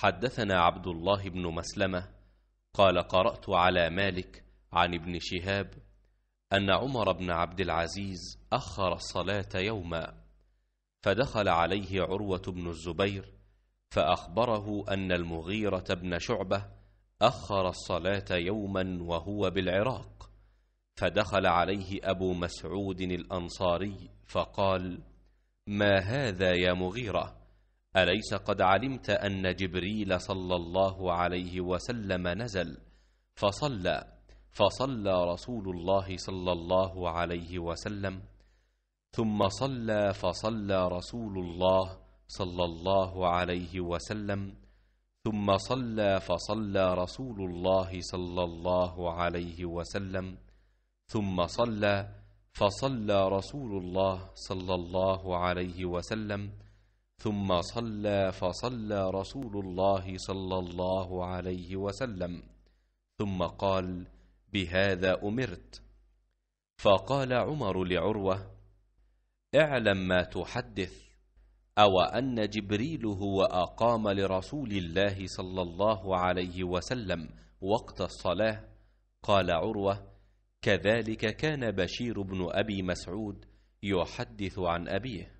حدثنا عبد الله بن مسلمة قال قرأت على مالك عن ابن شهاب أن عمر بن عبد العزيز أخر الصلاة يوما فدخل عليه عروة بن الزبير فأخبره أن المغيرة بن شعبة أخر الصلاة يوما وهو بالعراق فدخل عليه أبو مسعود الأنصاري فقال ما هذا يا مغيرة أليس قد علمت أن جبريل صلى الله عليه وسلم نزل فصلى فصلى رسول الله صلى الله عليه وسلم ثم صلى فصلى رسول الله صلى الله عليه وسلم ثم صلى فصلى رسول الله صلى الله عليه وسلم ثم صلى فصلى رسول الله صلى الله عليه وسلم ثم صلى فصلى رسول الله صلى الله عليه وسلم ثم قال بهذا أمرت فقال عمر لعروة اعلم ما تحدث أو أن جبريل هو أقام لرسول الله صلى الله عليه وسلم وقت الصلاة قال عروة كذلك كان بشير بن أبي مسعود يحدث عن أبيه